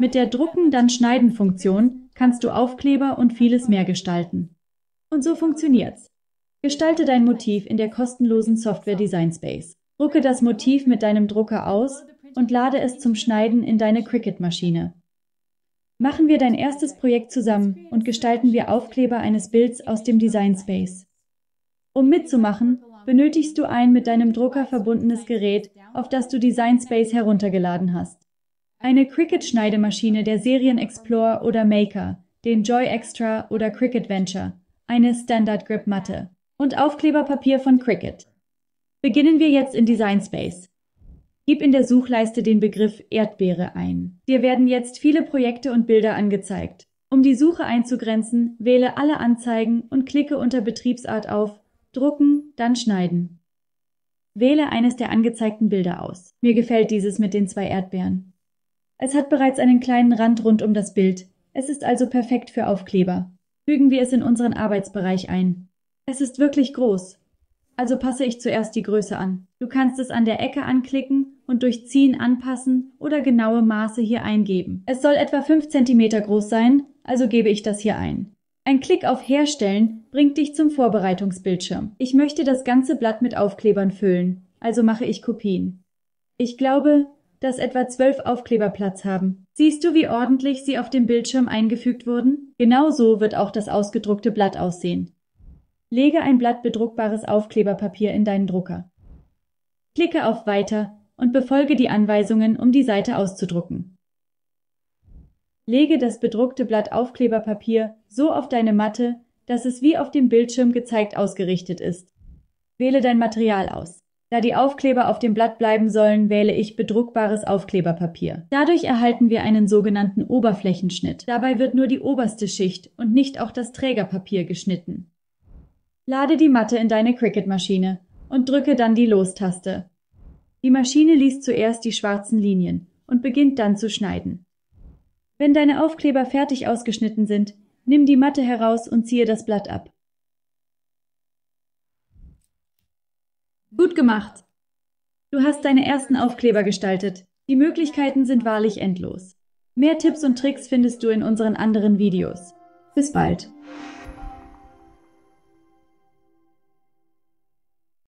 Mit der Drucken-dann-Schneiden-Funktion kannst du Aufkleber und vieles mehr gestalten. Und so funktioniert's. Gestalte dein Motiv in der kostenlosen Software Design Space. Drucke das Motiv mit deinem Drucker aus und lade es zum Schneiden in deine Cricut-Maschine. Machen wir dein erstes Projekt zusammen und gestalten wir Aufkleber eines Bilds aus dem Design Space. Um mitzumachen, benötigst du ein mit deinem Drucker verbundenes Gerät, auf das du Design Space heruntergeladen hast. Eine Cricket-Schneidemaschine der Serien Explorer oder Maker, den Joy Extra oder Cricket Venture, eine Standard Grip Matte und Aufkleberpapier von Cricket. Beginnen wir jetzt in Design Space. Gib in der Suchleiste den Begriff Erdbeere ein. Dir werden jetzt viele Projekte und Bilder angezeigt. Um die Suche einzugrenzen, wähle alle Anzeigen und klicke unter Betriebsart auf Drucken, dann Schneiden. Wähle eines der angezeigten Bilder aus. Mir gefällt dieses mit den zwei Erdbeeren. Es hat bereits einen kleinen Rand rund um das Bild. Es ist also perfekt für Aufkleber. Fügen wir es in unseren Arbeitsbereich ein. Es ist wirklich groß. Also passe ich zuerst die Größe an. Du kannst es an der Ecke anklicken und durch Ziehen anpassen oder genaue Maße hier eingeben. Es soll etwa 5 cm groß sein, also gebe ich das hier ein. Ein Klick auf Herstellen bringt dich zum Vorbereitungsbildschirm. Ich möchte das ganze Blatt mit Aufklebern füllen, also mache ich Kopien. Ich glaube, das etwa zwölf Aufkleber Platz haben. Siehst du, wie ordentlich sie auf dem Bildschirm eingefügt wurden? Genauso wird auch das ausgedruckte Blatt aussehen. Lege ein Blatt bedruckbares Aufkleberpapier in deinen Drucker. Klicke auf Weiter und befolge die Anweisungen, um die Seite auszudrucken. Lege das bedruckte Blatt Aufkleberpapier so auf deine Matte, dass es wie auf dem Bildschirm gezeigt ausgerichtet ist. Wähle dein Material aus. Da die Aufkleber auf dem Blatt bleiben sollen, wähle ich bedruckbares Aufkleberpapier. Dadurch erhalten wir einen sogenannten Oberflächenschnitt. Dabei wird nur die oberste Schicht und nicht auch das Trägerpapier geschnitten. Lade die Matte in deine Cricut-Maschine und drücke dann die Lostaste. Die Maschine liest zuerst die schwarzen Linien und beginnt dann zu schneiden. Wenn deine Aufkleber fertig ausgeschnitten sind, nimm die Matte heraus und ziehe das Blatt ab. Gut gemacht. Du hast deine ersten Aufkleber gestaltet. Die Möglichkeiten sind wahrlich endlos. Mehr Tipps und Tricks findest du in unseren anderen Videos. Bis bald.